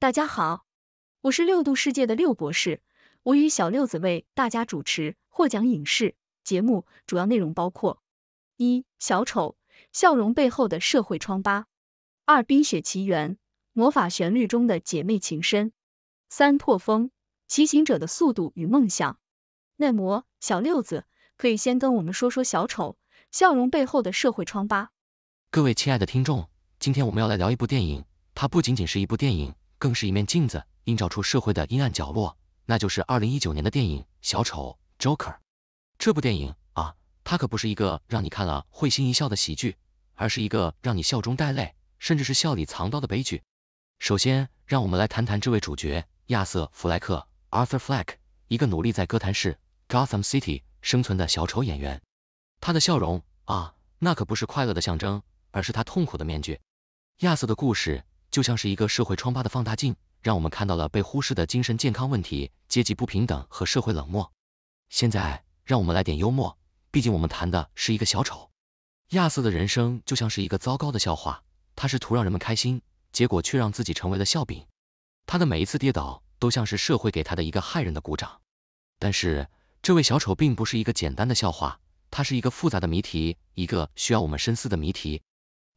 大家好，我是六度世界的六博士，我与小六子为大家主持获奖影视节目，主要内容包括：一、小丑笑容背后的社会疮疤；二、冰雪奇缘魔法旋律中的姐妹情深；三、破风骑行者的速度与梦想。耐磨小六子可以先跟我们说说小丑笑容背后的社会疮疤。各位亲爱的听众，今天我们要来聊一部电影，它不仅仅是一部电影。更是一面镜子，映照出社会的阴暗角落。那就是二零一九年的电影《小丑》（Joker）。这部电影啊，它可不是一个让你看了会心一笑的喜剧，而是一个让你笑中带泪，甚至是笑里藏刀的悲剧。首先，让我们来谈谈这位主角亚瑟·弗莱克 （Arthur Fleck），一个努力在哥谭市 （Gotham City） 生存的小丑演员。他的笑容啊，那可不是快乐的象征，而是他痛苦的面具。亚瑟的故事。就像是一个社会疮疤的放大镜，让我们看到了被忽视的精神健康问题、阶级不平等和社会冷漠。现在，让我们来点幽默，毕竟我们谈的是一个小丑。亚瑟的人生就像是一个糟糕的笑话，他试图让人们开心，结果却让自己成为了笑柄。他的每一次跌倒都像是社会给他的一个骇人的鼓掌。但是，这位小丑并不是一个简单的笑话，他是一个复杂的谜题，一个需要我们深思的谜题。《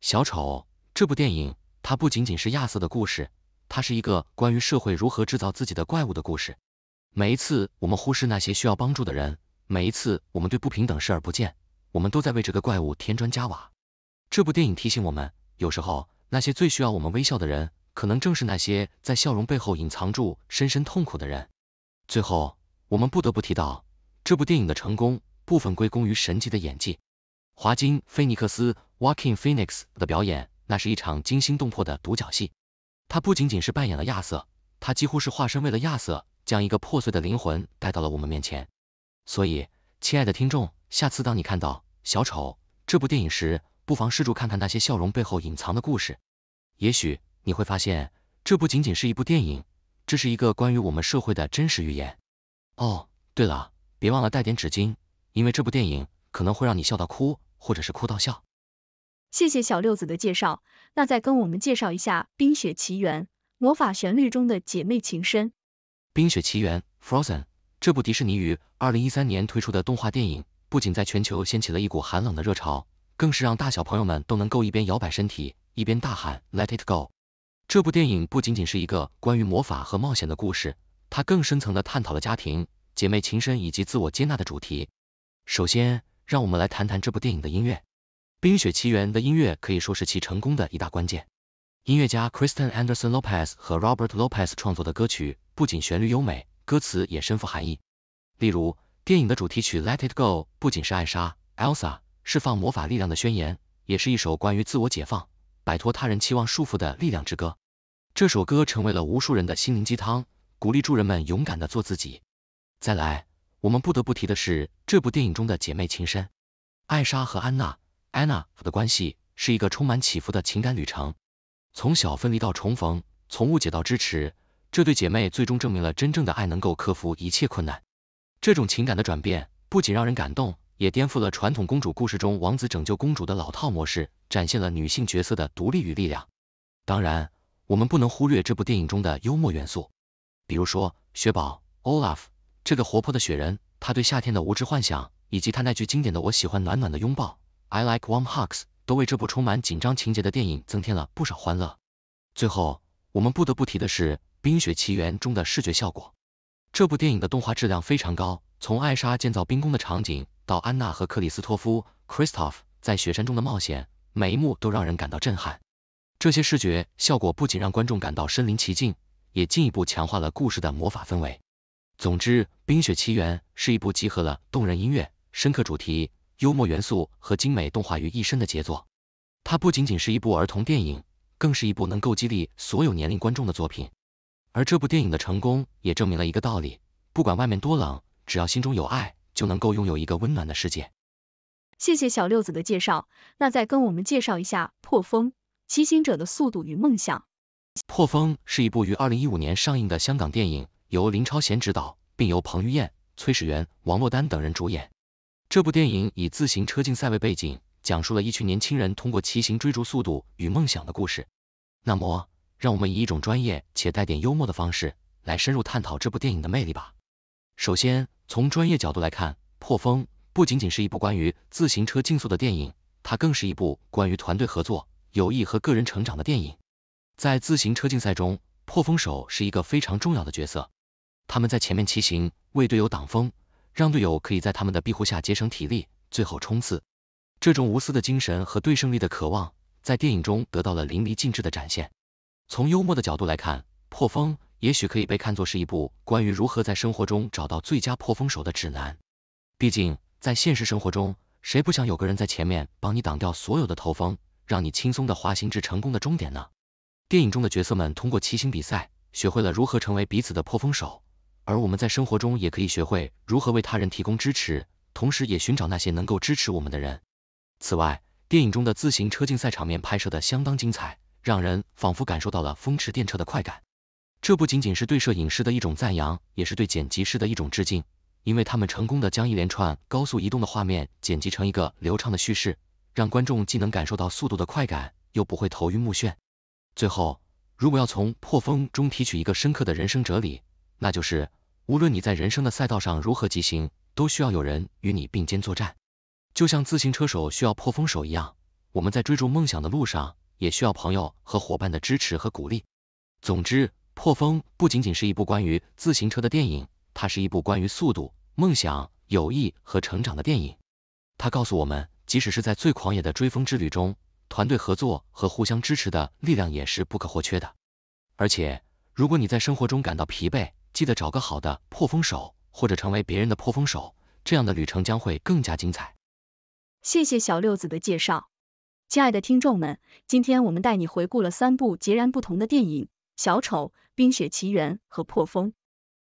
小丑》这部电影。它不仅仅是亚瑟的故事，它是一个关于社会如何制造自己的怪物的故事。每一次我们忽视那些需要帮助的人，每一次我们对不平等视而不见，我们都在为这个怪物添砖加瓦。这部电影提醒我们，有时候那些最需要我们微笑的人，可能正是那些在笑容背后隐藏住深深痛苦的人。最后，我们不得不提到这部电影的成功部分归功于神奇的演技，华金·菲尼克斯 （Walking Phoenix） 的表演。那是一场惊心动魄的独角戏，他不仅仅是扮演了亚瑟，他几乎是化身为了亚瑟，将一个破碎的灵魂带到了我们面前。所以，亲爱的听众，下次当你看到《小丑》这部电影时，不妨试着看看那些笑容背后隐藏的故事，也许你会发现，这不仅仅是一部电影，这是一个关于我们社会的真实寓言。哦，对了，别忘了带点纸巾，因为这部电影可能会让你笑到哭，或者是哭到笑。谢谢小六子的介绍，那再跟我们介绍一下《冰雪奇缘》魔法旋律中的姐妹情深。《冰雪奇缘》Frozen 这部迪士尼于二零一三年推出的动画电影，不仅在全球掀起了一股寒冷的热潮，更是让大小朋友们都能够一边摇摆身体，一边大喊 Let it go。这部电影不仅仅是一个关于魔法和冒险的故事，它更深层的探讨了家庭、姐妹情深以及自我接纳的主题。首先，让我们来谈谈这部电影的音乐。《冰雪奇缘》的音乐可以说是其成功的一大关键。音乐家 Kristen Anderson Lopez 和 Robert Lopez 创作的歌曲不仅旋律优美，歌词也深富含义。例如，电影的主题曲《Let It Go》不仅是艾莎 Elsa、释放魔法力量的宣言，也是一首关于自我解放、摆脱他人期望束缚的力量之歌。这首歌成为了无数人的心灵鸡汤，鼓励助人们勇敢的做自己。再来，我们不得不提的是这部电影中的姐妹情深，艾莎和安娜。Anna 的关系是一个充满起伏的情感旅程，从小分离到重逢，从误解到支持，这对姐妹最终证明了真正的爱能够克服一切困难。这种情感的转变不仅让人感动，也颠覆了传统公主故事中王子拯救公主的老套模式，展现了女性角色的独立与力量。当然，我们不能忽略这部电影中的幽默元素，比如说雪宝 Olaf 这个活泼的雪人，他对夏天的无知幻想，以及他那句经典的“我喜欢暖暖的拥抱”。I like warm hugs，都为这部充满紧张情节的电影增添了不少欢乐。最后，我们不得不提的是《冰雪奇缘》中的视觉效果。这部电影的动画质量非常高，从艾莎建造冰宫的场景，到安娜和克里斯托夫 c h r i s t o h e 在雪山中的冒险，每一幕都让人感到震撼。这些视觉效果不仅让观众感到身临其境，也进一步强化了故事的魔法氛围。总之，《冰雪奇缘》是一部集合了动人音乐、深刻主题。幽默元素和精美动画于一身的杰作，它不仅仅是一部儿童电影，更是一部能够激励所有年龄观众的作品。而这部电影的成功也证明了一个道理：不管外面多冷，只要心中有爱，就能够拥有一个温暖的世界。谢谢小六子的介绍，那再跟我们介绍一下《破风：骑行者的速度与梦想》。《破风》是一部于二零一五年上映的香港电影，由林超贤执导，并由彭于晏、崔始源、王珞丹等人主演。这部电影以自行车竞赛为背景，讲述了一群年轻人通过骑行追逐速度与梦想的故事。那么，让我们以一种专业且带点幽默的方式来深入探讨这部电影的魅力吧。首先，从专业角度来看，《破风》不仅仅是一部关于自行车竞速的电影，它更是一部关于团队合作、友谊和个人成长的电影。在自行车竞赛中，破风手是一个非常重要的角色，他们在前面骑行为队友挡风。让队友可以在他们的庇护下节省体力，最后冲刺。这种无私的精神和对胜利的渴望，在电影中得到了淋漓尽致的展现。从幽默的角度来看，《破风》也许可以被看作是一部关于如何在生活中找到最佳破风手的指南。毕竟，在现实生活中，谁不想有个人在前面帮你挡掉所有的头风，让你轻松的滑行至成功的终点呢？电影中的角色们通过骑行比赛，学会了如何成为彼此的破风手。而我们在生活中也可以学会如何为他人提供支持，同时也寻找那些能够支持我们的人。此外，电影中的自行车竞赛场面拍摄的相当精彩，让人仿佛感受到了风驰电掣的快感。这不仅仅是对摄影师的一种赞扬，也是对剪辑师的一种致敬，因为他们成功的将一连串高速移动的画面剪辑成一个流畅的叙事，让观众既能感受到速度的快感，又不会头晕目眩。最后，如果要从破风中提取一个深刻的人生哲理，那就是，无论你在人生的赛道上如何骑行，都需要有人与你并肩作战，就像自行车手需要破风手一样，我们在追逐梦想的路上，也需要朋友和伙伴的支持和鼓励。总之，破风不仅仅是一部关于自行车的电影，它是一部关于速度、梦想、友谊和成长的电影。它告诉我们，即使是在最狂野的追风之旅中，团队合作和互相支持的力量也是不可或缺的。而且，如果你在生活中感到疲惫，记得找个好的破风手，或者成为别人的破风手，这样的旅程将会更加精彩。谢谢小六子的介绍，亲爱的听众们，今天我们带你回顾了三部截然不同的电影：小丑、冰雪奇缘和破风。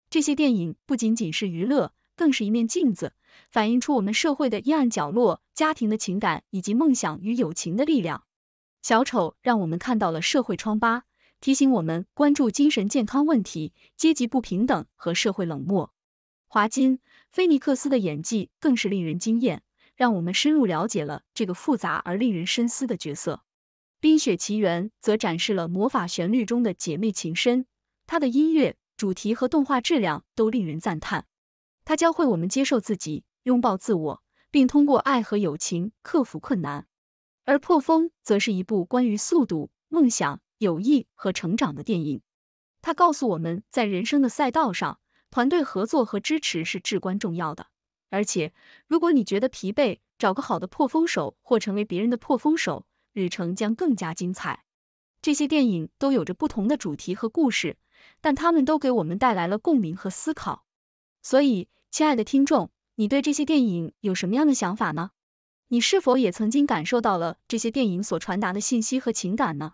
这些电影不仅仅是娱乐，更是一面镜子，反映出我们社会的阴暗角落、家庭的情感以及梦想与友情的力量。小丑让我们看到了社会疮疤。提醒我们关注精神健康问题、阶级不平等和社会冷漠。华金·菲尼克斯的演技更是令人惊艳，让我们深入了解了这个复杂而令人深思的角色。《冰雪奇缘》则展示了魔法旋律中的姐妹情深，它的音乐主题和动画质量都令人赞叹。它教会我们接受自己、拥抱自我，并通过爱和友情克服困难。而《破风》则是一部关于速度、梦想。友谊和成长的电影，他告诉我们在人生的赛道上，团队合作和支持是至关重要的。而且，如果你觉得疲惫，找个好的破风手或成为别人的破风手，旅程将更加精彩。这些电影都有着不同的主题和故事，但他们都给我们带来了共鸣和思考。所以，亲爱的听众，你对这些电影有什么样的想法呢？你是否也曾经感受到了这些电影所传达的信息和情感呢？